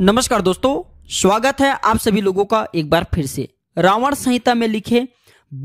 नमस्कार दोस्तों स्वागत है आप सभी लोगों का एक बार फिर से रावण संहिता में लिखे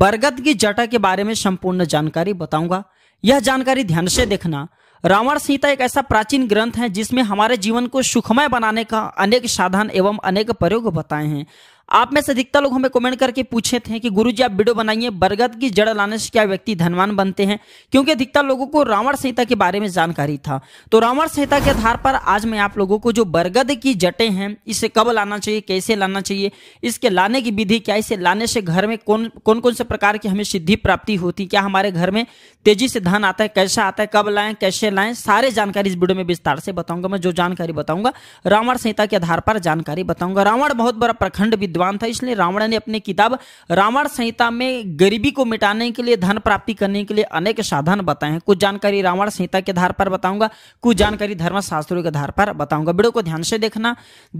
बरगद की जटा के बारे में संपूर्ण जानकारी बताऊंगा यह जानकारी ध्यान से देखना रावण संहिता एक ऐसा प्राचीन ग्रंथ है जिसमें हमारे जीवन को सुखमय बनाने का अनेक साधन एवं अनेक प्रयोग बताए हैं आप में से अधिकतर लोग हमें कमेंट करके पूछे थे कि गुरु जी आप वीडियो बनाइए बरगद की जड़ लाने से क्या व्यक्ति धनवान बनते हैं क्योंकि अधिकतर लोगों को रावण संहिता के बारे में जानकारी था तो रावण संहिता के आधार पर आज मैं आप लोगों को जो बरगद की जटे हैं इसे कब लाना चाहिए कैसे लाना चाहिए इसके लाने की विधि क्या इसे लाने से घर में कौन कौन कौन से प्रकार की हमें सिद्धि प्राप्ति होती क्या हमारे घर में तेजी से धन आता है कैसा आता है कब लाएं कैसे लाएं सारे जानकारी इस वीडियो में विस्तार से बताऊंगा मैं जो जानकारी बताऊंगा रावण संहिता के आधार पर जानकारी बताऊंगा रावण बहुत बड़ा प्रखंड विद्वान था इसलिए रावण ने अपनी किताब रावण संहिता में गरीबी को मिटाने के लिए धन प्राप्ति करने के लिए अनेक साधन बताए हैं कुछ जानकारी रावण संहिता के आधार पर बताऊंगा कुछ जानकारी धर्मशास्त्रों के आधार पर बताऊंगा वीडियो को ध्यान से देखना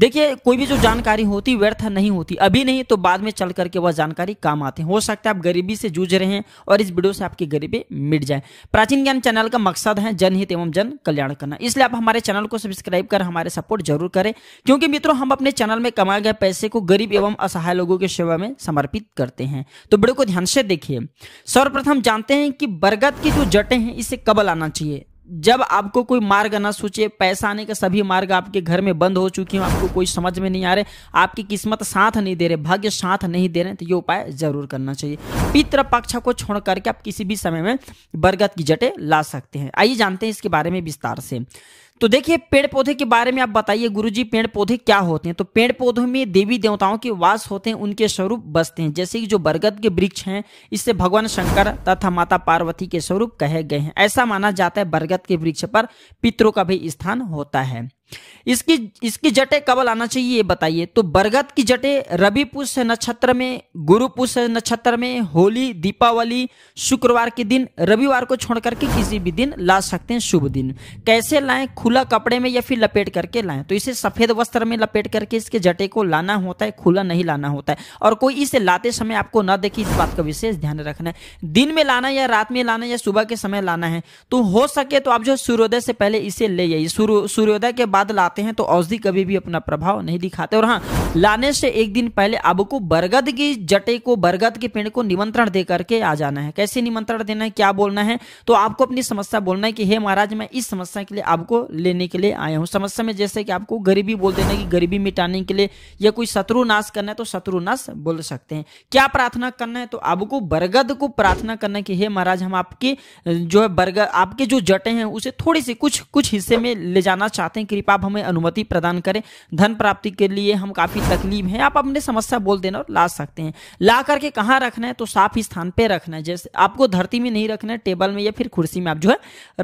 देखिए कोई भी जो जानकारी होती व्यर्थ नहीं होती अभी नहीं तो बाद में चल करके वह जानकारी काम आते हैं हो सकता है आप गरीबी से जूझ रहे हैं और इस वीडियो से आपकी गरीबी मिट जाए प्राचीन ज्ञान चैनल का मकसद है जनहित एवं जन कल्याण करना इसलिए आप हमारे चैनल को सब्सक्राइब कर हमारे सपोर्ट जरूर करें क्योंकि मित्रों हम अपने चैनल में कमाए गए पैसे को गरीब एवं असहाय लोगों की सेवा में समर्पित करते हैं तो वीडियो को ध्यान से देखिए सर्वप्रथम जानते हैं कि बरगद की जो जटे हैं इसे कब लाना चाहिए जब आपको कोई मार्ग ना सोचे पैसा आने का सभी मार्ग आपके घर में बंद हो चुके हैं आपको कोई समझ में नहीं आ रहे आपकी किस्मत साथ नहीं दे रहे भाग्य साथ नहीं दे रहे तो ये उपाय जरूर करना चाहिए पितृ पक्ष को छोड़ करके आप किसी भी समय में बरगद की जटे ला सकते हैं आइए जानते हैं इसके बारे में विस्तार से तो देखिए पेड़ पौधे के बारे में आप बताइए गुरुजी पेड़ पौधे क्या होते हैं तो पेड़ पौधों में देवी देवताओं के वास होते हैं उनके स्वरूप बसते हैं जैसे कि जो बरगद के वृक्ष हैं इससे भगवान शंकर तथा माता पार्वती के स्वरूप कहे गए हैं ऐसा माना जाता है बरगद के वृक्ष पर पितरों का भी स्थान होता है इसकी इसकी जटे कबल आना चाहिए ये बताइए तो बरगद की जटे रवि पुष्य नक्षत्र में गुरु पुष्य नक्षत्र में होली दीपावली शुक्रवार के दिन रविवार को छोड़ करके किसी भी दिन ला सकते हैं शुभ दिन कैसे लाएं खुला कपड़े में या फिर लपेट करके लाएं तो इसे सफेद वस्त्र में लपेट करके इसके जटे को लाना होता है खुला नहीं लाना होता है और कोई इसे लाते समय आपको न देखे इस बात का विशेष ध्यान रखना है दिन में लाना या रात में लाना या सुबह के समय लाना है तो हो सके तो आप जो सूर्योदय से पहले इसे ले जाइए सूर्योदय के बाद बाद लाते हैं तो औषधि कभी भी अपना प्रभाव नहीं दिखाते और हाँ लाने से एक दिन पहले आपको बरगद की जटे को बरगद के पेड़ को निमंत्रण दे करके आ जाना है कैसे निमंत्रण देना है क्या बोलना है तो आपको अपनी समस्या बोलना है कि हे महाराज मैं इस समस्या के लिए आपको लेने के लिए आया हूँ समस्या में जैसे कि आपको गरीबी बोल देना कि गरीबी मिटाने के लिए या कोई शत्रु नाश करना है तो शत्रु नाश बोल सकते हैं क्या प्रार्थना करना है तो आपको बरगद को प्रार्थना करना है कि हे महाराज हम आपके जो है बरगद आपके जो जटे हैं उसे थोड़ी सी कुछ कुछ हिस्से में ले जाना चाहते हैं कृपा आप हमें अनुमति प्रदान करें धन प्राप्ति के लिए हम काफ़ी तकलीफ हैं आप अपने समस्या बोल देना और ला सकते हैं ला करके कहाँ रखना है तो साफ स्थान पर रखना है जैसे आपको धरती में नहीं रखना है टेबल में या फिर कुर्सी में आप जो है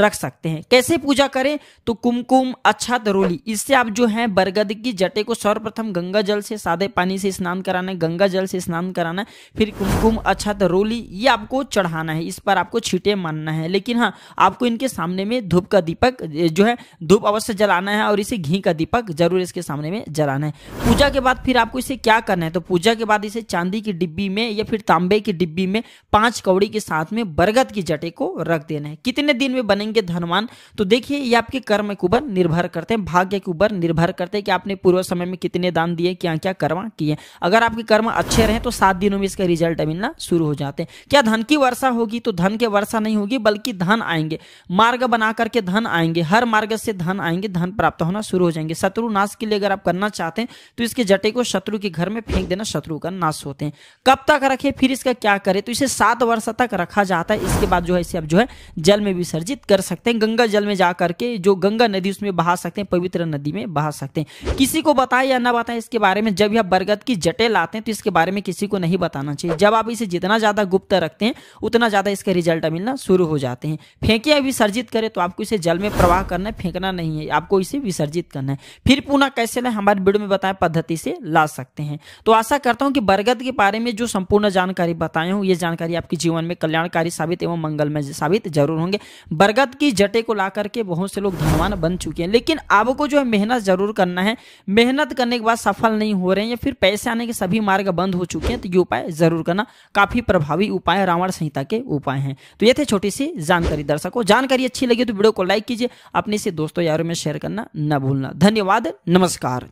रख सकते हैं कैसे पूजा करें तो कुमकुम अच्छा दरोली इससे आप जो है बरगद की जटे को सर्वप्रथम गंगा जल से सादे पानी से स्नान कराना है गंगा जल से स्नान कराना है फिर कुमकुम अच्छा दरोली ये आपको चढ़ाना है इस पर आपको छीटे मानना है लेकिन हाँ आपको इनके सामने में धूप का दीपक जो है धूप अवश्य जलाना है और और इसे घी का दीपक जरूर इसके सामने में जलाना है पूजा के बाद फिर आपको इसे क्या करना है तो पूजा के बाद इसे चांदी की डिब्बी में या फिर तांबे की डिब्बी में पांच कौड़ी के साथ में बरगद की जटे को रख देना है कितने दिन में बनेंगे धनवान तो देखिए ये आपके कर्म के ऊपर निर्भर करते हैं भाग्य के ऊपर निर्भर करते हैं कि आपने पूर्व समय में कितने दान दिए क्या क्या कर्म किए अगर आपके कर्म अच्छे रहे तो सात दिनों में इसका रिजल्ट मिलना शुरू हो जाते हैं क्या धन की वर्षा होगी तो धन की वर्षा नहीं होगी बल्कि धन आएंगे मार्ग बना करके धन आएंगे हर मार्ग से धन आएंगे धन प्राप्त प्राप्त होना शुरू हो जाएंगे शत्रु नाश के लिए अगर आप करना चाहते हैं तो इसके जटे को शत्रु के घर में फेंक देना शत्रु का नाश होते हैं कब तक रखे फिर इसका क्या करें तो इसे सात वर्ष तक रखा जाता है इसके बाद जो है इसे आप जो है जल में विसर्जित कर सकते हैं गंगा जल में जा करके जो गंगा नदी उसमें बहा सकते हैं पवित्र नदी में बहा सकते हैं किसी को बताए या ना बताए इसके बारे में जब यह बरगद की जटे लाते हैं तो इसके बारे में किसी को नहीं बताना चाहिए जब आप इसे जितना ज्यादा गुप्त रखते हैं उतना ज्यादा इसका रिजल्ट मिलना शुरू हो जाते हैं फेंके या विसर्जित करें तो आपको इसे जल में प्रवाह करना फेंकना नहीं है आपको इसे विसर्जित करना है फिर पुनः कैसे लाए हमारे वीडियो में बताए पद्धति से ला सकते हैं तो आशा करता हूँ कि बरगद के बारे में जो संपूर्ण जानकारी बताए हूँ ये जानकारी आपके जीवन में कल्याणकारी साबित एवं मंगलमय साबित जरूर होंगे बरगद की जटे को ला करके बहुत से लोग धनवान बन चुके हैं लेकिन आपको जो है मेहनत जरूर करना है मेहनत करने के बाद सफल नहीं हो रहे हैं या फिर पैसे आने के सभी मार्ग बंद हो चुके हैं तो ये उपाय जरूर करना काफी प्रभावी उपाय रावण संहिता के उपाय हैं तो ये थे छोटी सी जानकारी दर्शकों जानकारी अच्छी लगी तो वीडियो को लाइक कीजिए अपने से दोस्तों यारों में शेयर करना न भूलना धन्यवाद नमस्कार